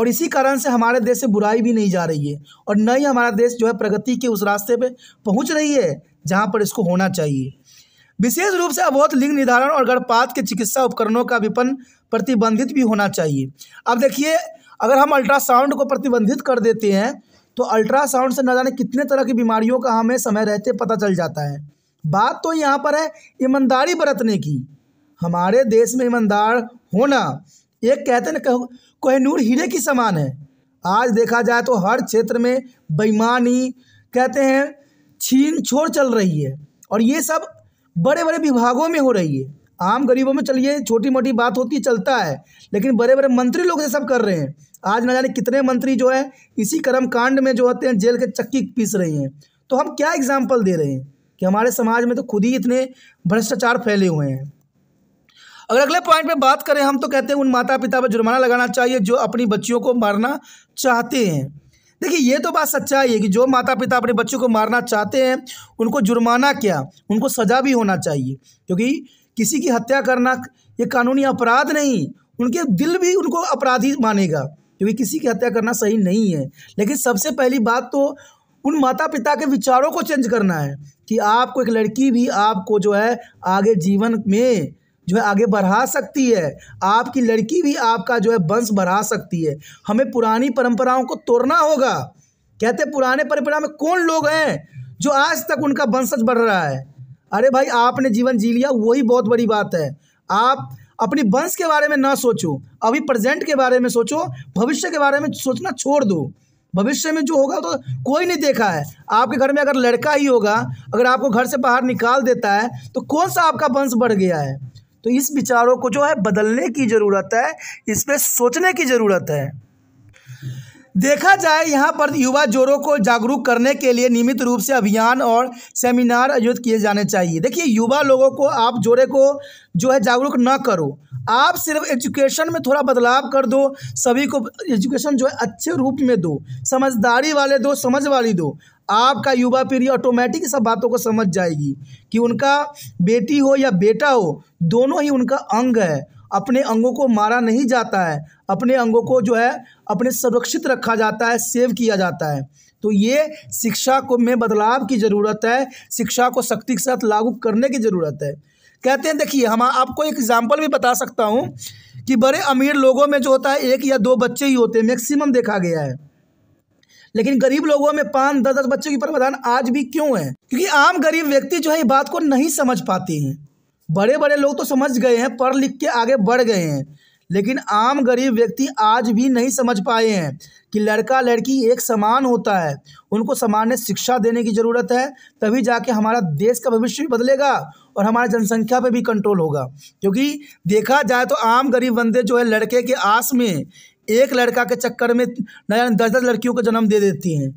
और इसी कारण से हमारे देश से बुराई भी नहीं जा रही है और न ही हमारा देश जो है प्रगति के उस रास्ते पर पहुँच रही है जहाँ पर इसको होना चाहिए विशेष रूप से अबोध लिंग निर्धारण और गर्भपात के चिकित्सा उपकरणों का विपन प्रतिबंधित भी होना चाहिए अब देखिए अगर हम अल्ट्रासाउंड को प्रतिबंधित कर देते हैं तो अल्ट्रासाउंड से न जाने कितने तरह की बीमारियों का हमें समय रहते पता चल जाता है बात तो यहाँ पर है ईमानदारी बरतने की हमारे देश में ईमानदार होना एक कहते हैं ना कोहनूर हीरे की समान है आज देखा जाए तो हर क्षेत्र में बेईमानी कहते हैं छीन छोड़ चल रही है और ये सब बड़े बड़े विभागों में हो रही है आम गरीबों में चलिए छोटी मोटी बात होती है चलता है लेकिन बड़े बड़े मंत्री लोग ये सब कर रहे हैं आज ना जाने कितने मंत्री जो है इसी कर्म कांड में जो होते हैं जेल के चक्की पीस रहे हैं तो हम क्या एग्जाम्पल दे रहे हैं कि हमारे समाज में तो खुद ही इतने भ्रष्टाचार फैले हुए हैं अगर अगले पॉइंट पर बात करें हम तो कहते हैं उन माता पिता पर जुर्माना लगाना चाहिए जो अपनी बच्चियों को मारना चाहते हैं देखिए ये तो बात सच्चाई है कि जो माता पिता अपने बच्चों को मारना चाहते हैं उनको जुर्माना क्या उनको सजा भी होना चाहिए क्योंकि किसी की हत्या करना ये कानूनी अपराध नहीं उनके दिल भी उनको अपराधी मानेगा क्योंकि किसी की हत्या करना सही नहीं है लेकिन सबसे पहली बात तो उन माता पिता के विचारों को चेंज करना है कि आपको एक लड़की भी आपको जो है आगे जीवन में जो है आगे बढ़ा सकती है आपकी लड़की भी आपका जो है वंश बढ़ा सकती है हमें पुरानी परंपराओं को तोड़ना होगा कहते पुराने परंपरा में कौन लोग हैं जो आज तक उनका वंशज बढ़ रहा है अरे भाई आपने जीवन जी लिया वही बहुत बड़ी बात है आप अपनी वंश के बारे में ना सोचो अभी प्रेजेंट के बारे में सोचो भविष्य के बारे में सोचना छोड़ दो भविष्य में जो होगा तो कोई नहीं देखा है आपके घर में अगर लड़का ही होगा अगर आपको घर से बाहर निकाल देता है तो कौन सा आपका वंश बढ़ गया है तो इस विचारों को जो है बदलने की ज़रूरत है इस पर सोचने की ज़रूरत है देखा जाए यहाँ पर युवा जोरों को जागरूक करने के लिए नियमित रूप से अभियान और सेमिनार आयोजित किए जाने चाहिए देखिए युवा लोगों को आप जोड़े को जो है जागरूक न करो आप सिर्फ एजुकेशन में थोड़ा बदलाव कर दो सभी को एजुकेशन जो है अच्छे रूप में दो समझदारी वाले दो समझ वाली दो आपका युवा पीढ़ी ऑटोमेटिक सब बातों को समझ जाएगी कि उनका बेटी हो या बेटा हो दोनों ही उनका अंग है अपने अंगों को मारा नहीं जाता है अपने अंगों को जो है अपने सुरक्षित रखा जाता है सेव किया जाता है तो ये शिक्षा को में बदलाव की ज़रूरत है शिक्षा को सख्ती के साथ लागू करने की ज़रूरत है कहते हैं देखिए हम आपको एक एग्जाम्पल भी बता सकता हूँ कि बड़े अमीर लोगों में जो होता है एक या दो बच्चे ही होते हैं मैक्सिमम देखा गया है लेकिन गरीब लोगों में पाँच दस दस बच्चों की प्रावधान आज भी क्यों है क्योंकि आम गरीब व्यक्ति जो है ये बात को नहीं समझ पाते हैं बड़े बड़े लोग तो समझ गए हैं पढ़ लिख के आगे बढ़ गए हैं लेकिन आम गरीब व्यक्ति आज भी नहीं समझ पाए हैं कि लड़का लड़की एक समान होता है उनको सामान्य शिक्षा देने की ज़रूरत है तभी जाके हमारा देश का भविष्य भी बदलेगा और हमारे जनसंख्या पे भी कंट्रोल होगा क्योंकि देखा जाए तो आम गरीब बंदे जो है लड़के के आस में एक लड़का के चक्कर में नया दस दस लड़कियों को जन्म दे देती हैं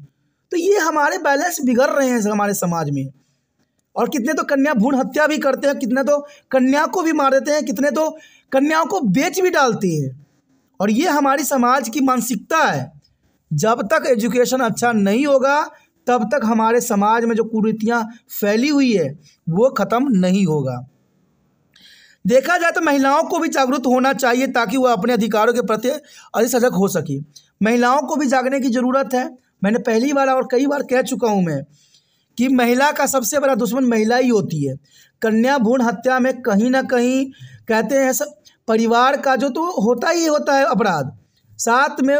तो ये हमारे बैलेंस बिगड़ रहे हैं हमारे समाज में और कितने तो कन्या भूण हत्या भी करते हैं कितने तो कन्या को भी मार देते हैं कितने तो कन्याओं को बेच भी डालती हैं और ये हमारी समाज की मानसिकता है जब तक एजुकेशन अच्छा नहीं होगा तब तक हमारे समाज में जो कुरीतियाँ फैली हुई है वो ख़त्म नहीं होगा देखा जाए तो महिलाओं को भी जागरूक होना चाहिए ताकि वह अपने अधिकारों के प्रति अधिक सजग हो सके महिलाओं को भी जागने की ज़रूरत है मैंने पहली बार और कई बार कह चुका हूँ मैं कि महिला का सबसे बड़ा दुश्मन महिला ही होती है कन्या भ्रूण हत्या में कहीं ना कहीं कहते हैं सब परिवार का जो तो होता ही होता है अपराध साथ में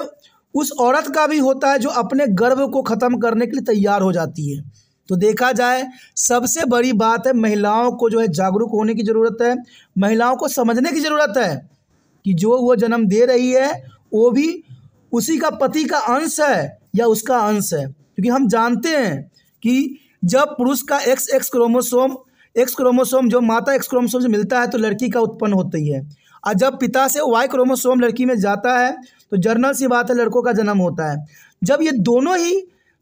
उस औरत का भी होता है जो अपने गर्व को ख़त्म करने के लिए तैयार हो जाती है तो देखा जाए सबसे बड़ी बात है महिलाओं को जो है जागरूक होने की ज़रूरत है महिलाओं को समझने की ज़रूरत है कि जो वो जन्म दे रही है वो भी उसी का पति का अंश है या उसका अंश है क्योंकि हम जानते हैं कि जब पुरुष का X X chromosome X chromosome जो माता एक्स क्रोमोसोम से मिलता है तो लड़की का उत्पन्न होती है और जब पिता से वाई क्रोमोसोम लड़की में जाता है तो जर्नल सी बात है लड़कों का जन्म होता है जब ये दोनों ही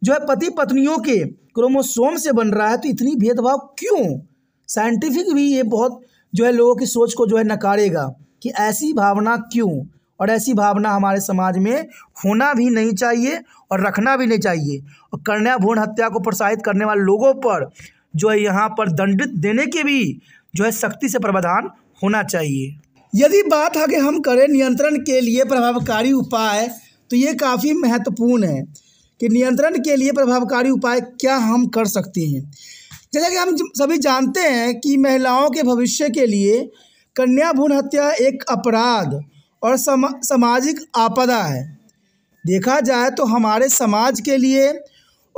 जो है पति पत्नियों के क्रोमोसोम से बन रहा है तो इतनी भेदभाव क्यों साइंटिफिक भी ये बहुत जो है लोगों की सोच को जो है नकारेगा कि ऐसी भावना क्यों और ऐसी भावना हमारे समाज में होना भी नहीं चाहिए और रखना भी नहीं चाहिए और कन्या भ्रूण हत्या को प्रोत्साहित करने वाले लोगों पर जो है यहाँ पर दंडित देने के भी जो है सख्ती से प्रावधान होना चाहिए यदि बात आगे हम करें नियंत्रण के लिए प्रभावकारी उपाय तो ये काफ़ी महत्वपूर्ण है कि नियंत्रण के लिए प्रभावकारी उपाय क्या हम कर सकते हैं जैसा कि हम सभी जानते हैं कि महिलाओं के भविष्य के लिए कन्या भ्रूण हत्या एक अपराध और समा, सामाजिक आपदा है देखा जाए तो हमारे समाज के लिए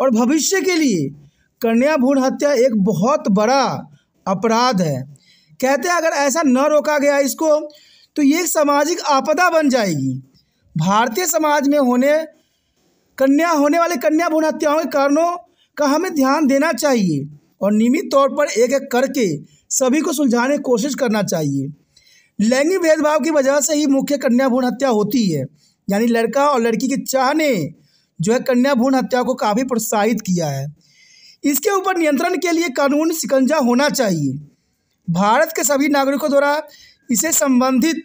और भविष्य के लिए कन्या भ्रूण हत्या एक बहुत बड़ा अपराध है कहते हैं अगर ऐसा न रोका गया इसको तो ये सामाजिक आपदा बन जाएगी भारतीय समाज में होने कन्या होने वाली कन्या भ्रूण हत्याओं के कारणों का हमें ध्यान देना चाहिए और नियमित तौर पर एक एक करके सभी को सुलझाने की कोशिश करना चाहिए लैंगिक भेदभाव की वजह से ही मुख्य कन्या भ्रूण हत्या होती है यानी लड़का और लड़की की चाह ने जो है कन्या भ्रूण हत्या को काफ़ी प्रोत्साहित किया है इसके ऊपर नियंत्रण के लिए कानून शिकंजा होना चाहिए भारत के सभी नागरिकों द्वारा इसे संबंधित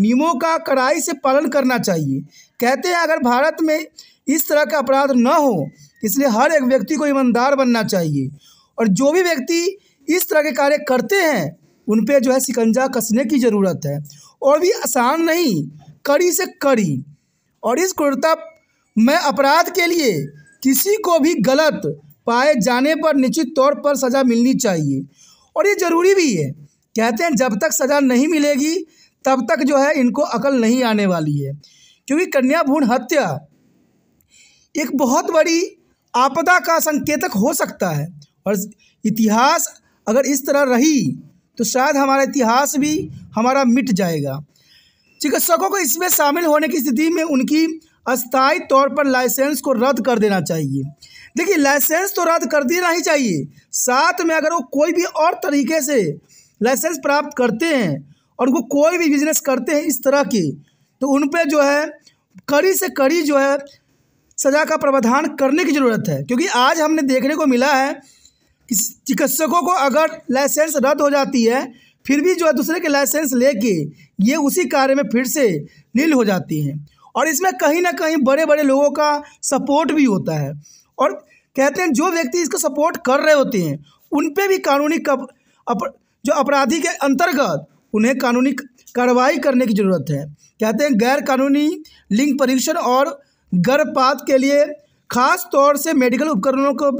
नियमों का कड़ाई से पालन करना चाहिए कहते हैं अगर भारत में इस तरह का अपराध न हो इसलिए हर एक व्यक्ति को ईमानदार बनना चाहिए और जो भी व्यक्ति इस तरह के कार्य करते हैं उन पर जो है शिकंजा कसने की ज़रूरत है और भी आसान नहीं कड़ी से कड़ी और इस क्रूरता में अपराध के लिए किसी को भी गलत पाए जाने पर निश्चित तौर पर सज़ा मिलनी चाहिए और ये ज़रूरी भी है कहते हैं जब तक सज़ा नहीं मिलेगी तब तक जो है इनको अकल नहीं आने वाली है क्योंकि कन्या भ्रूण हत्या एक बहुत बड़ी आपदा का संकेतक हो सकता है और इतिहास अगर इस तरह रही तो शायद हमारा इतिहास भी हमारा मिट जाएगा चिकित्सकों को इसमें शामिल होने की स्थिति में उनकी अस्थायी तौर पर लाइसेंस को रद्द कर देना चाहिए देखिए लाइसेंस तो रद्द कर देना ही चाहिए साथ में अगर वो कोई भी और तरीके से लाइसेंस प्राप्त करते हैं और वो कोई भी बिजनेस करते हैं इस तरह के तो उन पर जो है कड़ी से कड़ी जो है सजा का प्रावधान करने की ज़रूरत है क्योंकि आज हमने देखने को मिला है कि चिकित्सकों को अगर लाइसेंस रद्द हो जाती है फिर भी जो है दूसरे के लाइसेंस लेके ये उसी कार्य में फिर से नील हो जाती हैं और इसमें कहीं ना कहीं बड़े बड़े लोगों का सपोर्ट भी होता है और कहते हैं जो व्यक्ति इसको सपोर्ट कर रहे होते हैं उन पर भी कानूनी कप, अप, जो अपराधी के अंतर्गत उन्हें कानूनी कार्रवाई करने की ज़रूरत है कहते हैं गैर कानूनी लिंग परीक्षण और गर्भपात के लिए खास तौर से मेडिकल उपकरणों को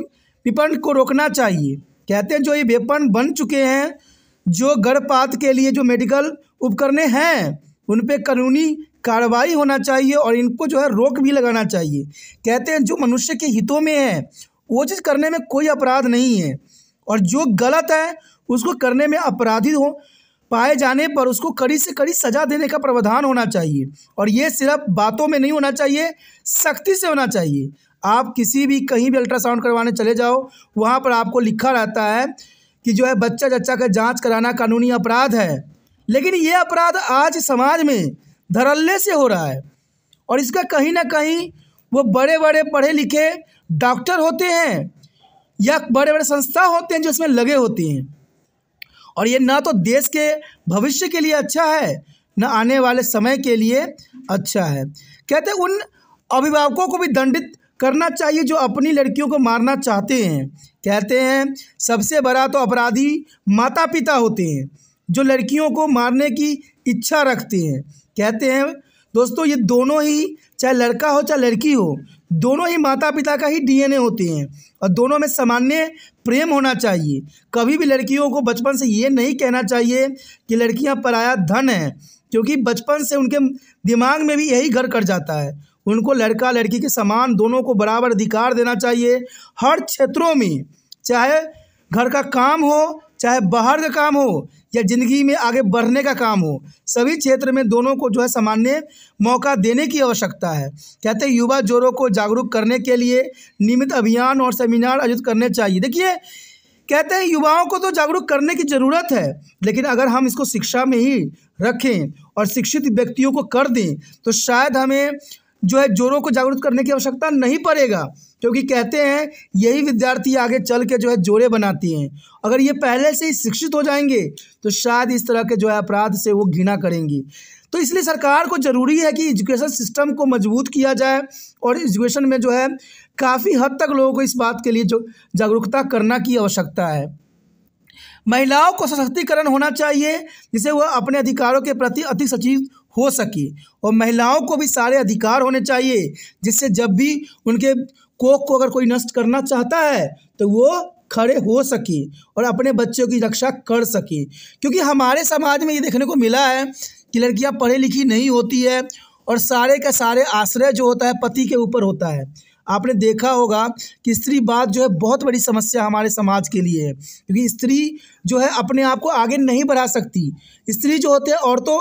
विपण को रोकना चाहिए कहते हैं जो ये विपण बन चुके हैं जो गर्भपात के लिए जो मेडिकल उपकरण हैं उन पर कानूनी कार्रवाई होना चाहिए और इनको जो है रोक भी लगाना चाहिए कहते हैं जो मनुष्य के हितों में है वो चीज़ करने में कोई अपराध नहीं है और जो गलत है उसको करने में अपराधी हो पाए जाने पर उसको कड़ी से कड़ी सजा देने का प्रावधान होना चाहिए और ये सिर्फ बातों में नहीं होना चाहिए सख्ती से होना चाहिए आप किसी भी कहीं भी अल्ट्रासाउंड करवाने चले जाओ वहाँ पर आपको लिखा रहता है कि जो है बच्चा जच्चा का जाँच कराना कानूनी अपराध है लेकिन ये अपराध आज समाज में धरल्ले से हो रहा है और इसका कहीं ना कहीं वो बड़े बड़े पढ़े लिखे डॉक्टर होते हैं या बड़े बड़े संस्था होते हैं जो इसमें लगे होते हैं और ये ना तो देश के भविष्य के लिए अच्छा है न आने वाले समय के लिए अच्छा है कहते उन अभिभावकों को भी दंडित करना चाहिए जो अपनी लड़कियों को मारना चाहते हैं कहते हैं सबसे बड़ा तो अपराधी माता पिता होते हैं जो लड़कियों को मारने की इच्छा रखते हैं कहते हैं दोस्तों ये दोनों ही चाहे लड़का हो चाहे लड़की हो दोनों ही माता पिता का ही डीएनए होते हैं और दोनों में सामान्य प्रेम होना चाहिए कभी भी लड़कियों को बचपन से ये नहीं कहना चाहिए कि लड़कियां पराया धन है क्योंकि बचपन से उनके दिमाग में भी यही घर कर जाता है उनको लड़का लड़की के समान दोनों को बराबर अधिकार देना चाहिए हर क्षेत्रों में चाहे घर का काम हो चाहे बाहर का काम हो या ज़िंदगी में आगे बढ़ने का काम हो सभी क्षेत्र में दोनों को जो है सामान्य मौका देने की आवश्यकता है कहते हैं युवा जोरों को जागरूक करने के लिए नियमित अभियान और सेमिनार आयोजित करने चाहिए देखिए कहते हैं युवाओं को तो जागरूक करने की ज़रूरत है लेकिन अगर हम इसको शिक्षा में ही रखें और शिक्षित व्यक्तियों को कर दें तो शायद हमें जो है जोरों को जागरूक करने की आवश्यकता नहीं पड़ेगा क्योंकि कहते हैं यही विद्यार्थी आगे चल के जो है जोड़े बनाती हैं अगर ये पहले से ही शिक्षित हो जाएंगे तो शायद इस तरह के जो है अपराध से वो घृणा करेंगी तो इसलिए सरकार को ज़रूरी है कि एजुकेशन सिस्टम को मजबूत किया जाए और एजुकेशन में जो है काफ़ी हद तक लोगों को इस बात के लिए जो जागरूकता करना की आवश्यकता है महिलाओं को सशक्तिकरण होना चाहिए जिससे वह अपने अधिकारों के प्रति अति सचेत हो सके और महिलाओं को भी सारे अधिकार होने चाहिए जिससे जब भी उनके कोख को अगर कोई नष्ट करना चाहता है तो वो खड़े हो सके और अपने बच्चों की रक्षा कर सके क्योंकि हमारे समाज में ये देखने को मिला है कि लड़कियां पढ़ी लिखी नहीं होती है और सारे का सारे आश्रय जो होता है पति के ऊपर होता है आपने देखा होगा कि स्त्री बात जो है बहुत बड़ी समस्या हमारे समाज के लिए है क्योंकि स्त्री जो है अपने आप को आगे नहीं बढ़ा सकती स्त्री जो होते हैं औरतों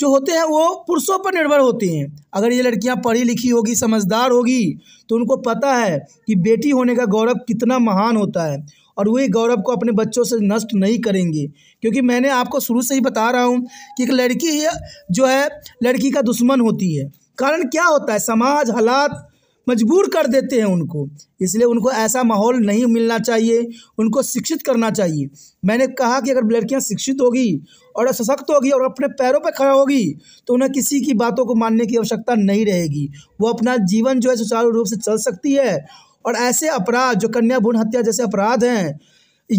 जो होते हैं वो पुरुषों पर निर्भर होते हैं अगर ये लड़कियां पढ़ी लिखी होगी समझदार होगी तो उनको पता है कि बेटी होने का गौरव कितना महान होता है और वही गौरव को अपने बच्चों से नष्ट नहीं करेंगे क्योंकि मैंने आपको शुरू से ही बता रहा हूँ कि एक लड़की जो है लड़की का दुश्मन होती है कारण क्या होता है समाज हालात मजबूर कर देते हैं उनको इसलिए उनको ऐसा माहौल नहीं मिलना चाहिए उनको शिक्षित करना चाहिए मैंने कहा कि अगर लड़कियाँ शिक्षित होगी और सशक्त होगी और अपने पैरों पर खड़ा होगी तो उन्हें किसी की बातों को मानने की आवश्यकता नहीं रहेगी वो अपना जीवन जो है सुचारू रूप से चल सकती है और ऐसे अपराध जो कन्या भ्रूण हत्या जैसे अपराध हैं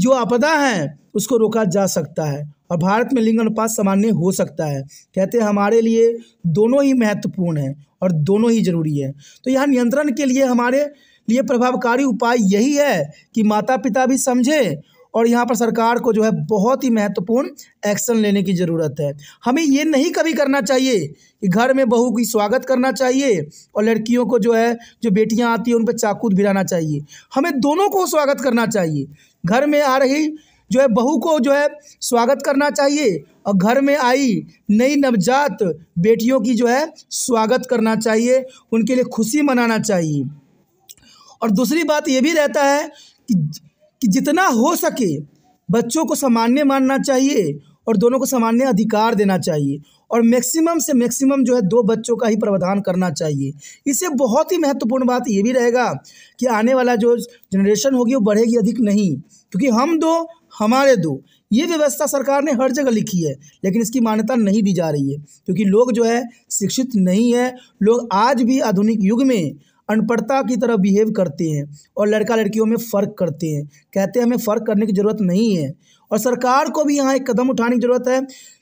जो आपदा हैं उसको रोका जा सकता है और भारत में लिंग अनुपात सामान्य हो सकता है कहते हैं हमारे लिए दोनों ही महत्वपूर्ण हैं और दोनों ही जरूरी है तो यहाँ नियंत्रण के लिए हमारे लिए प्रभावकारी उपाय यही है कि माता पिता भी समझें और यहाँ पर सरकार को जो है बहुत ही महत्वपूर्ण एक्शन लेने की ज़रूरत है हमें ये नहीं कभी करना चाहिए कि घर में बहू की स्वागत करना चाहिए और लड़कियों को जो है जो बेटियाँ आती हैं उन पर चाकूद भिराना चाहिए हमें दोनों को स्वागत करना चाहिए घर में आ रही जो है बहू को जो है स्वागत करना चाहिए और घर में आई नई नवजात बेटियों की जो है स्वागत करना चाहिए उनके लिए खुशी मनाना चाहिए और दूसरी बात ये भी रहता है कि, कि जितना हो सके बच्चों को सामान्य मानना चाहिए और दोनों को सामान्य अधिकार देना चाहिए और मैक्सिमम से मैक्सिमम जो है दो बच्चों का ही प्रावधान करना चाहिए इससे बहुत ही महत्वपूर्ण बात ये भी रहेगा कि आने वाला जो जनरेशन होगी वो बढ़ेगी अधिक नहीं क्योंकि हम दो हमारे दो ये व्यवस्था सरकार ने हर जगह लिखी है लेकिन इसकी मान्यता नहीं दी जा रही है क्योंकि लोग जो है शिक्षित नहीं है लोग आज भी आधुनिक युग में अनपढ़ता की तरह बिहेव करते हैं और लड़का लड़कियों में फ़र्क करते हैं कहते हैं हमें फ़र्क करने की ज़रूरत नहीं है और सरकार को भी यहाँ एक कदम उठाने की ज़रूरत है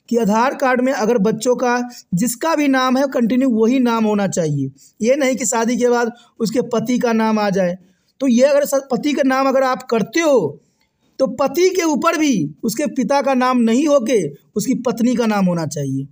कि आधार कार्ड में अगर बच्चों का जिसका भी नाम है कंटिन्यू वही नाम होना चाहिए ये नहीं कि शादी के बाद उसके पति का नाम आ जाए तो ये अगर पति का नाम अगर आप करते हो तो पति के ऊपर भी उसके पिता का नाम नहीं होके उसकी पत्नी का नाम होना चाहिए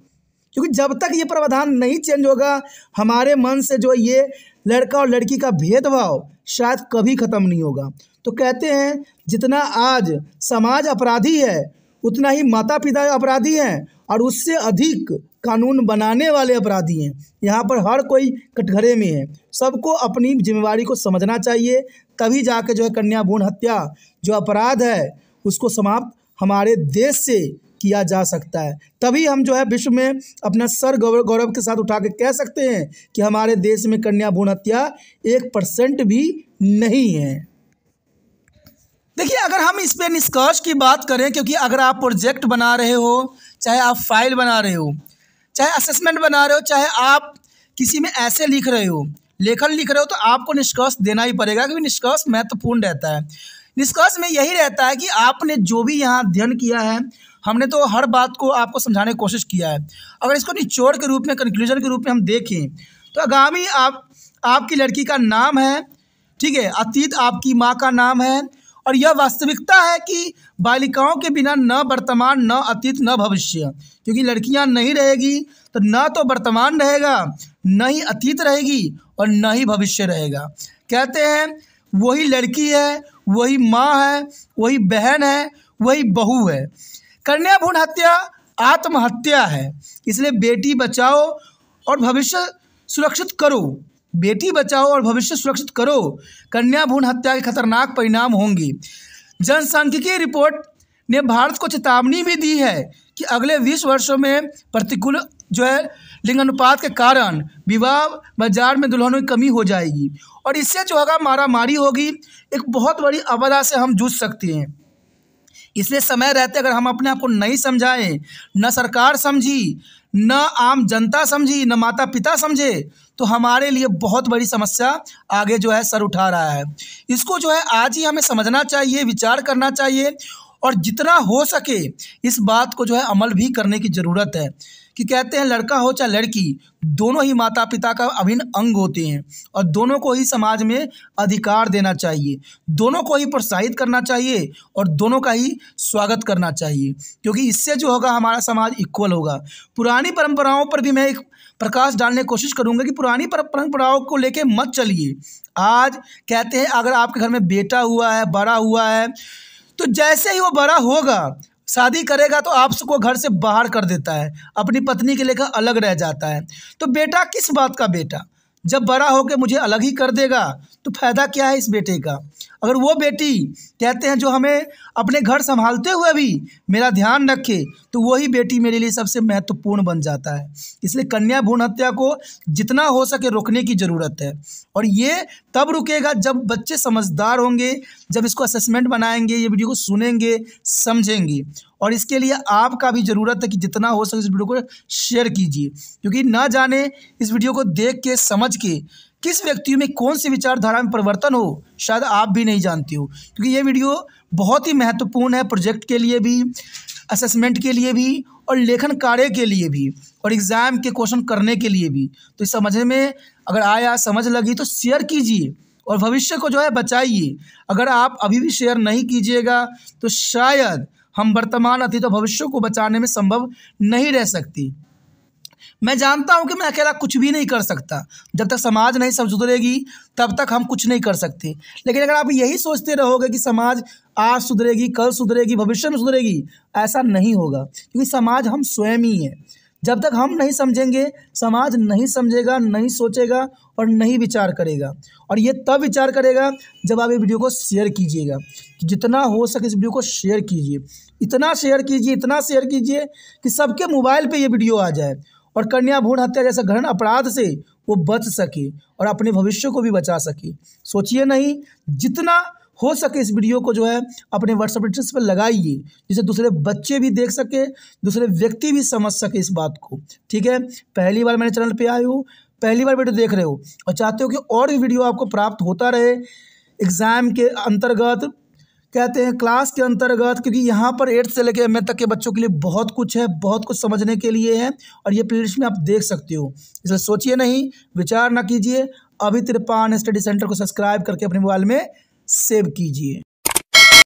क्योंकि जब तक ये प्रावधान नहीं चेंज होगा हमारे मन से जो ये लड़का और लड़की का भेदभाव शायद कभी ख़त्म नहीं होगा तो कहते हैं जितना आज समाज अपराधी है उतना ही माता पिता अपराधी हैं और उससे अधिक कानून बनाने वाले अपराधी हैं यहाँ पर हर कोई कटघरे में है सबको अपनी जिम्मेवारी को समझना चाहिए तभी जाके जो है कन्या भ्रूण हत्या जो अपराध है उसको समाप्त हमारे देश से किया जा सकता है तभी हम जो है विश्व में अपना सर गौरव गौरव के साथ उठा के कह सकते हैं कि हमारे देश में कन्या भ्रूण हत्या एक परसेंट भी नहीं है देखिए अगर हम इस पर निष्कर्ष की बात करें क्योंकि अगर आप प्रोजेक्ट बना रहे हो चाहे आप फाइल बना रहे हो चाहे असेसमेंट बना रहे हो चाहे आप किसी में ऐसे लिख रहे हो लेखन लिख रहे हो तो आपको निष्कर्ष देना ही पड़ेगा क्योंकि निष्कर्ष महत्वपूर्ण रहता है निष्कर्ष में यही रहता है कि आपने जो भी यहाँ अध्ययन किया है हमने तो हर बात को आपको समझाने की कोशिश किया है अगर इसको निचोड़ के रूप में कंक्लूजन के रूप में हम देखें तो आगामी आप आपकी लड़की का नाम है ठीक है अतीत आपकी माँ का नाम है और यह वास्तविकता है कि बालिकाओं के बिना न वर्तमान न अतीत न भविष्य क्योंकि लड़कियाँ नहीं रहेगी तो न तो वर्तमान रहेगा न ही अतीत रहेगी और न ही भविष्य रहेगा कहते हैं वही लड़की है वही माँ है वही बहन है वही बहू है कन्या भ्रूण हत्या आत्महत्या है इसलिए बेटी बचाओ और भविष्य सुरक्षित करो बेटी बचाओ और भविष्य सुरक्षित करो कन्या भ्रूण हत्या के खतरनाक परिणाम होंगी जनसंख्यिकी रिपोर्ट ने भारत को चेतावनी भी दी है कि अगले 20 वर्षों में प्रतिकूल जो है लिंग अनुपात के कारण विवाह बाजार में दुल्हनों की कमी हो जाएगी और इससे जो होगा मारामारी होगी एक बहुत बड़ी अवधा से हम जूझ सकते हैं इसलिए समय रहते अगर हम अपने आप को नहीं समझाएं न सरकार समझी न आम जनता समझी न माता पिता समझे तो हमारे लिए बहुत बड़ी समस्या आगे जो है सर उठा रहा है इसको जो है आज ही हमें समझना चाहिए विचार करना चाहिए और जितना हो सके इस बात को जो है अमल भी करने की ज़रूरत है कि कहते हैं लड़का हो चाहे लड़की दोनों ही माता पिता का अभिन्न अंग होते हैं और दोनों को ही समाज में अधिकार देना चाहिए दोनों को ही प्रोत्साहित करना चाहिए और दोनों का ही स्वागत करना चाहिए क्योंकि इससे जो होगा हमारा समाज इक्वल होगा पुरानी परंपराओं पर भी मैं एक प्रकाश डालने की कोशिश करूंगा कि पुरानी परंपराओं को लेके मत चलिए आज कहते हैं अगर आपके घर में बेटा हुआ है बड़ा हुआ है तो जैसे ही वो बड़ा होगा शादी करेगा तो आपको घर से बाहर कर देता है अपनी पत्नी के लेकर अलग रह जाता है तो बेटा किस बात का बेटा जब बड़ा होकर मुझे अलग ही कर देगा तो फ़ायदा क्या है इस बेटे का अगर वो बेटी कहते हैं जो हमें अपने घर संभालते हुए भी मेरा ध्यान रखे तो वही बेटी मेरे लिए सबसे महत्वपूर्ण बन जाता है इसलिए कन्या भ्रूण हत्या को जितना हो सके रोकने की ज़रूरत है और ये तब रुकेगा जब बच्चे समझदार होंगे जब इसको असेसमेंट बनाएंगे ये वीडियो को सुनेंगे समझेंगे और इसके लिए आपका भी ज़रूरत है कि जितना हो सके इस वीडियो को शेयर कीजिए क्योंकि ना जाने इस वीडियो को देख के समझ के किस व्यक्ति में कौन सी विचारधारा में परिवर्तन हो शायद आप भी नहीं जानते हो क्योंकि ये वीडियो बहुत ही महत्वपूर्ण है प्रोजेक्ट के लिए भी असेसमेंट के लिए भी और लेखन कार्य के लिए भी और एग्ज़ाम के क्वेश्चन करने के लिए भी तो इस समझने में अगर आया समझ लगी तो शेयर कीजिए और भविष्य को जो है बचाइए अगर आप अभी भी शेयर नहीं कीजिएगा तो शायद हम वर्तमान अतीत और भविष्य को बचाने में संभव नहीं रह सकती मैं जानता हूँ कि मैं अकेला कुछ भी नहीं कर सकता जब तक समाज नहीं सब सुधरेगी तब तक हम कुछ नहीं कर सकते लेकिन अगर आप यही सोचते रहोगे कि समाज आज सुधरेगी कल सुधरेगी भविष्य में सुधरेगी ऐसा नहीं होगा क्योंकि समाज हम स्वयं ही हैं जब तक हम नहीं समझेंगे समाज नहीं समझेगा नहीं सोचेगा और नहीं विचार करेगा और ये तब विचार करेगा जब आप ये वीडियो को शेयर कीजिएगा जितना हो सके इस वीडियो को शेयर कीजिए इतना शेयर कीजिए इतना शेयर कीजिए कि सबके मोबाइल पे ये वीडियो आ जाए और कन्या भ्रूण हत्या जैसा घृण अपराध से वो बच सके और अपने भविष्य को भी बचा सके सोचिए नहीं जितना हो सके इस वीडियो को जो है अपने व्हाट्सएप एड्रेस पर लगाइए जिसे दूसरे बच्चे भी देख सके दूसरे व्यक्ति भी समझ सके इस बात को ठीक है पहली बार मैंने चैनल पर आए हो पहली बार वीडियो देख रहे हो और चाहते हो कि और भी वीडियो आपको प्राप्त होता रहे एग्ज़ाम के अंतर्गत कहते हैं क्लास के अंतर्गत क्योंकि यहाँ पर एट्थ से लेकर एम तक के बच्चों के लिए बहुत कुछ है बहुत कुछ समझने के लिए है और ये प्लेलिस्ट में आप देख सकते हो इसलिए सोचिए नहीं विचार ना कीजिए अभी तिरपान स्टडी सेंटर को सब्सक्राइब करके अपने मोबाइल में सेव कीजिए